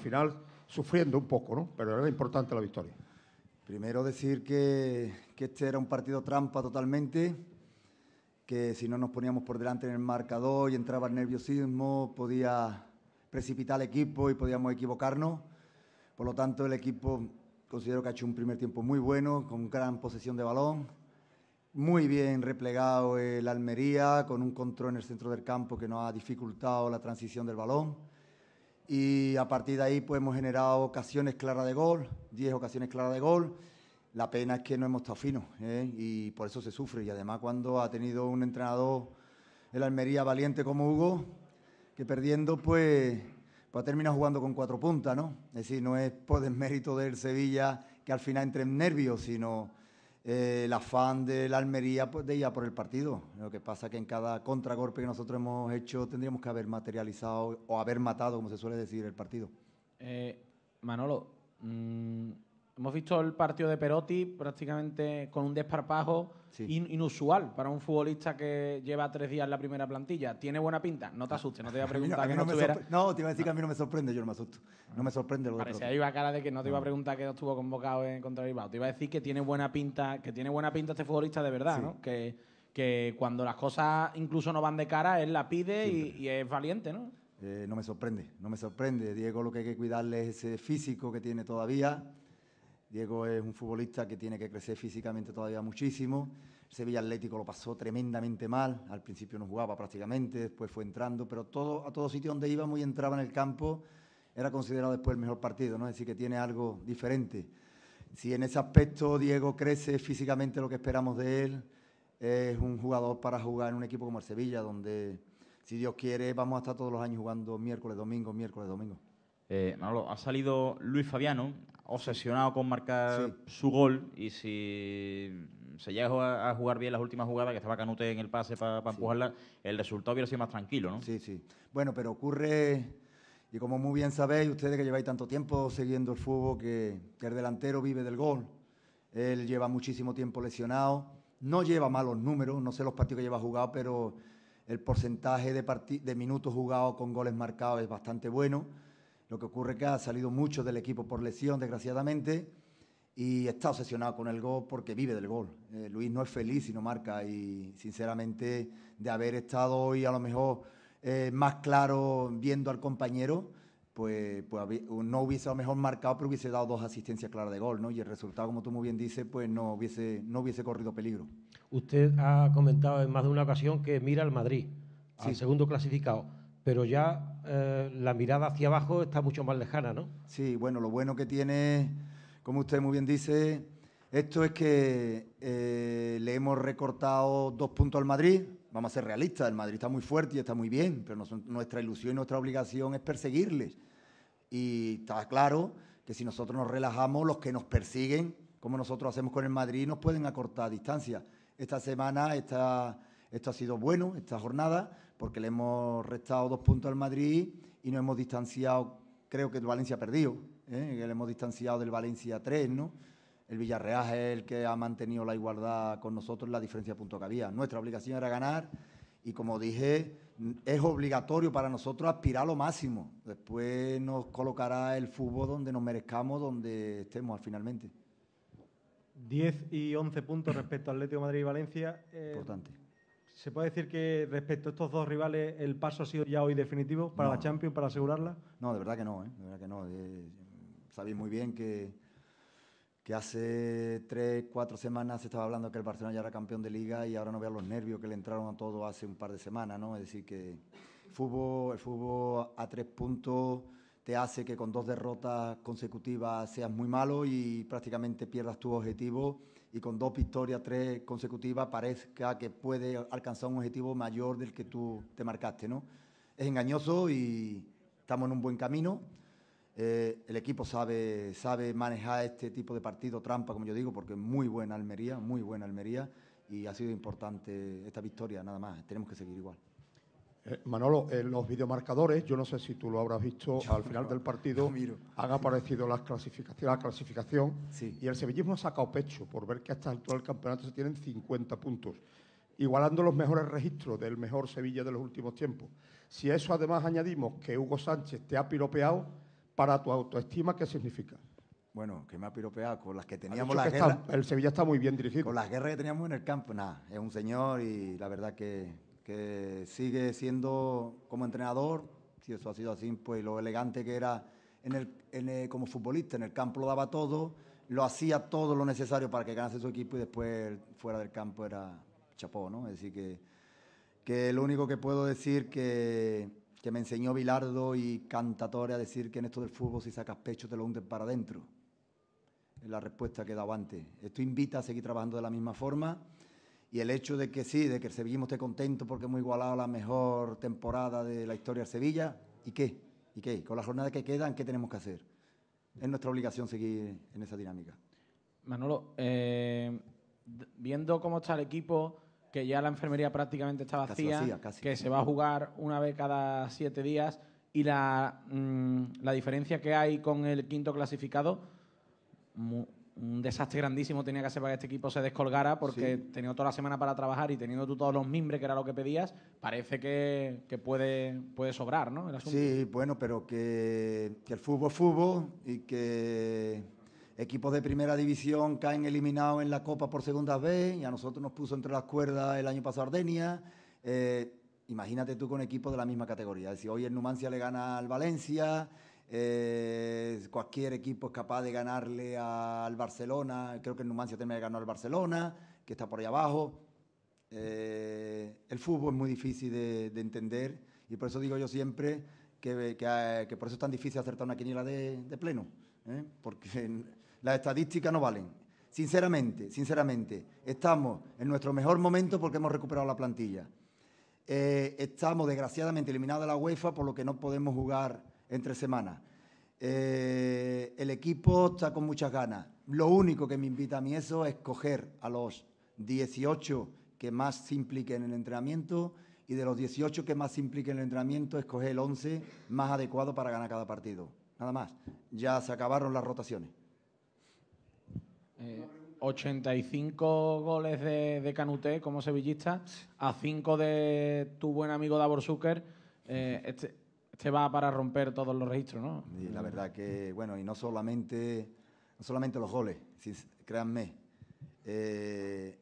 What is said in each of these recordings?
final sufriendo un poco, ¿no? Pero era importante la victoria. Primero decir que, este era un partido trampa totalmente, que si no nos poníamos por delante en el marcador y entraba el nerviosismo, podía precipitar al equipo y podíamos equivocarnos. Por lo tanto, el equipo considero que ha hecho un primer tiempo muy bueno, con gran posesión de balón. Muy bien replegado el Almería, con un control en el centro del campo que nos ha dificultado la transición del balón y a partir de ahí pues hemos generado ocasiones claras de gol, 10 ocasiones claras de gol. La pena es que no hemos estado finos ¿eh? y por eso se sufre. Y además cuando ha tenido un entrenador, el Almería valiente como Hugo, que perdiendo pues, pues ha terminado jugando con cuatro puntas, ¿no? Es decir, no es por desmérito del Sevilla que al final entre en nervios, sino eh, el afán de la Almería pues de ella por el partido. Lo que pasa es que en cada contragolpe que nosotros hemos hecho tendríamos que haber materializado o haber matado, como se suele decir, el partido. Eh, Manolo, mm, Hemos visto el partido de Perotti prácticamente con un desparpajo inusual para un futbolista que lleva tres días en la primera plantilla. ¿Tiene buena pinta? No te ah, asustes, no te voy a preguntar que no, estuviera... no, te iba a decir que a mí no me sorprende, yo no me asusto. No me sorprende lo de Parecía iba cara de que no te iba a preguntar que no estuvo convocado en contra de Bilbao. Te iba a decir que tiene buena pinta, que tiene buena pinta este futbolista de verdad, ¿no? Que, que cuando las cosas incluso no van de cara, él la pide y, es valiente, ¿no? Eh, no me sorprende, no me sorprende. Diego lo que hay que cuidarle es ese físico que tiene todavía Diego es un futbolista que tiene que crecer físicamente todavía muchísimo. El Sevilla Atlético lo pasó tremendamente mal. Al principio no jugaba prácticamente, después fue entrando, pero todo, a todo sitio donde íbamos y entraba en el campo era considerado después el mejor partido, ¿no? Es decir, que tiene algo diferente. Si en ese aspecto Diego crece físicamente lo que esperamos de él, es un jugador para jugar en un equipo como el Sevilla, donde si Dios quiere vamos a estar todos los años jugando miércoles, domingo, miércoles, domingo. Eh, Manolo, ha salido Luis Fabiano, obsesionado con marcar su gol, y si se llega a jugar bien las últimas jugadas, que estaba Canute en el pase para empujarla, el resultado hubiera sido más tranquilo, ¿no? Sí, sí. Bueno, pero ocurre, y como muy bien sabéis, ustedes que lleváis tanto tiempo siguiendo el fútbol, que, el delantero vive del gol. Él lleva muchísimo tiempo lesionado, no lleva malos números, no sé los partidos que lleva jugado, pero el porcentaje de, de minutos jugados con goles marcados es bastante bueno lo que ocurre es que ha salido mucho del equipo por lesión, desgraciadamente, y está obsesionado con el gol porque vive del gol. Eh, Luis no es feliz si no marca y, sinceramente, de haber estado hoy a lo mejor eh, más claro viendo al compañero, pues, pues no hubiese a lo mejor marcado, pero hubiese dado dos asistencias claras de gol, ¿no? Y el resultado, como tú muy bien dices, pues no hubiese, corrido peligro. Usted ha comentado en más de una ocasión que mira al Madrid, al segundo clasificado pero ya eh, la mirada hacia abajo está mucho más lejana, ¿no? Sí, bueno, lo bueno que tiene, como usted muy bien dice, esto es que eh, le hemos recortado dos puntos al Madrid. Vamos a ser realistas, el Madrid está muy fuerte y está muy bien, pero nuestra ilusión y nuestra obligación es perseguirles. Y está claro que si nosotros nos relajamos, los que nos persiguen, como nosotros hacemos con el Madrid, nos pueden acortar distancia. Esta semana, está, esto ha sido bueno, esta jornada, porque le hemos restado dos puntos al Madrid y nos hemos distanciado, creo que Valencia ha perdido, ¿eh? le hemos distanciado del Valencia 3, ¿no? El Villarreal es el que ha mantenido la igualdad con nosotros, la diferencia de puntos que había. Nuestra obligación era ganar y como dije, es obligatorio para nosotros aspirar lo máximo. Después nos colocará el fútbol donde nos merezcamos, donde estemos finalmente. 10 y 11 puntos respecto al Atlético Madrid y Valencia. Eh, Importante. ¿Se puede decir que respecto a estos dos rivales el paso ha sido ya hoy definitivo para la Champions, para asegurarla? No, de verdad que no, ¿eh? eh sabéis muy bien que, hace tres, cuatro semanas se estaba hablando que el Barcelona ya era campeón de liga y ahora no veo los nervios que le entraron a todo hace un par de semanas, Es decir, que fútbol, el fútbol a tres puntos te hace que con dos derrotas consecutivas seas muy malo y prácticamente pierdas tu objetivo y con dos victorias, tres consecutivas, parezca que puede alcanzar un objetivo mayor del que tú te marcaste, ¿no? Es engañoso y estamos en un buen camino. Eh, el equipo sabe, sabe manejar este tipo de partido trampa, como yo digo, porque es muy buena Almería, muy buena Almería, y ha sido importante esta victoria, nada más. Tenemos que seguir igual. Eh, Manolo, en eh, los videomarcadores, yo no sé si tú lo habrás visto, al final del partido han aparecido las clasificaciones, la clasificación y el sevillismo ha sacado pecho por ver que hasta el actual campeonato se tienen 50 puntos, igualando los mejores registros del mejor Sevilla de los últimos tiempos. Si eso además añadimos que Hugo Sánchez te ha piropeado, para tu autoestima, ¿qué significa? Bueno, que me ha piropeado con las que teníamos la el Sevilla está muy bien dirigido. Con las guerras que teníamos en el campo, nada, es un señor y la verdad que que sigue siendo como entrenador, si eso ha sido así, pues lo elegante que era en el, como futbolista, en el campo lo daba todo, lo hacía todo lo necesario para que ganase su equipo y después fuera del campo era chapó, ¿no? Es decir, que, que lo único que puedo decir que, que me enseñó Bilardo y Cantatore a decir que en esto del fútbol si sacas pecho te lo hunden para adentro. Es la respuesta que he dado antes. Esto invita a seguir trabajando de la misma forma y el hecho de que sí, de que el Sevilla esté contento porque hemos igualado la mejor temporada de la historia del Sevilla, ¿y qué? ¿Y qué? Con las jornadas que quedan, ¿qué tenemos que hacer? Es nuestra obligación seguir en esa dinámica. Manolo, eh, viendo cómo está el equipo, que ya la enfermería prácticamente está vacía, que se va a jugar una vez cada siete días, y la, mm, la diferencia que hay con el quinto clasificado, un desastre grandísimo tenía que hacer para que este equipo se descolgara porque teniendo toda la semana para trabajar y teniendo tú todos los mimbres, que era lo que pedías, parece que, puede, puede sobrar, ¿no? Sí, bueno, pero que, el fútbol fútbol y que equipos de primera división caen eliminados en la Copa por segunda vez y a nosotros nos puso entre las cuerdas el año pasado Ardenia. Eh, imagínate tú con equipos de la misma categoría. Si hoy el Numancia le gana al Valencia... Eh, cualquier equipo es capaz de ganarle al Barcelona. Creo que el Numancia también ganó al Barcelona, que está por ahí abajo. Eh, el fútbol es muy difícil de, entender y por eso digo yo siempre ah, que, por eso es tan difícil acertar una quiniela de, pleno, ¿eh? porque las estadísticas no valen. Sinceramente, sinceramente, estamos en nuestro mejor momento porque hemos recuperado la plantilla. Eh, estamos desgraciadamente eliminados de la UEFA, por lo que no podemos jugar entre semanas. Eh, el equipo está con muchas ganas. Lo único que me invita a mí eso es escoger a los 18 que más se impliquen en el entrenamiento y de los 18 que más se impliquen en el entrenamiento, escoger el 11 más adecuado para ganar cada partido. Nada más. Ya se acabaron las rotaciones. 85 eh, goles de, Canute Canuté como sevillista, a 5 de tu buen amigo Davor Zucker. Eh, este, se va para romper todos los registros, ¿no? Y la verdad que, bueno, y no solamente, solamente los goles, créanme, eh,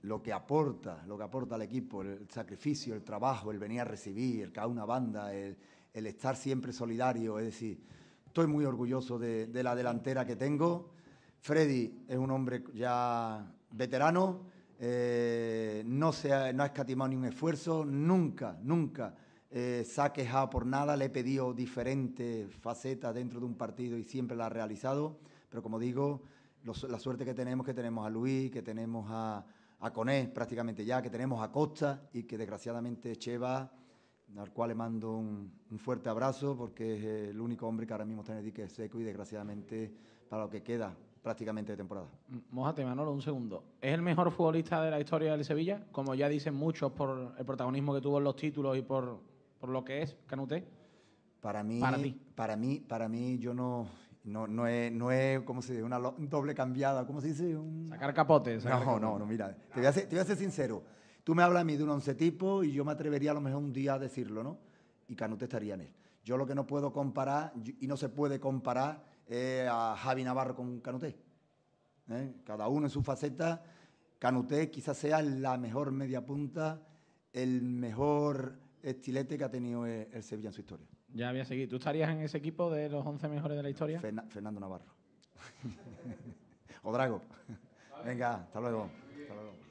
lo que aporta, lo que aporta al equipo, el sacrificio, el trabajo, el venir a recibir, el cada una banda, el, estar siempre solidario, es decir, estoy muy orgulloso de, la delantera que tengo. Freddy es un hombre ya veterano, eh, no, se no ha escatimado ni un esfuerzo, nunca, nunca eh, por nada, le he pedido diferentes facetas dentro de un partido y siempre la ha realizado, pero como digo, la suerte que tenemos, que tenemos a Luis, que tenemos a, a prácticamente ya, que tenemos a Costa y que desgraciadamente Cheva, al cual le mando un, un fuerte abrazo porque es eh, el único hombre que ahora mismo está en el dique seco y desgraciadamente para lo que queda prácticamente de temporada. Mójate, Manolo, un segundo. ¿Es el mejor futbolista de la historia del Sevilla? Como ya dicen muchos por el protagonismo que tuvo en los títulos y por por lo que es Canute? Para mí, para, para mí, para mí, yo no, no, no es, no es, ¿cómo se dice? Una doble cambiada, ¿cómo se dice? Sacar capotes. no, no, no, mira, te voy, a ser, sincero. Tú me hablas a mí de un once tipo y yo me atrevería a lo mejor un día a decirlo, ¿no? Y Canute estaría en él. Yo lo que no puedo comparar, y no se puede comparar, a Javi Navarro con Canute. ¿Eh? Cada uno en su faceta. Canute quizás sea la mejor media punta, el mejor estilete que ha tenido eh, el Sevilla en su historia. Ya había seguido. ¿Tú estarías en ese equipo de los 11 mejores de la historia? Fernando Navarro. o Drago. Venga, hasta luego. Hasta luego.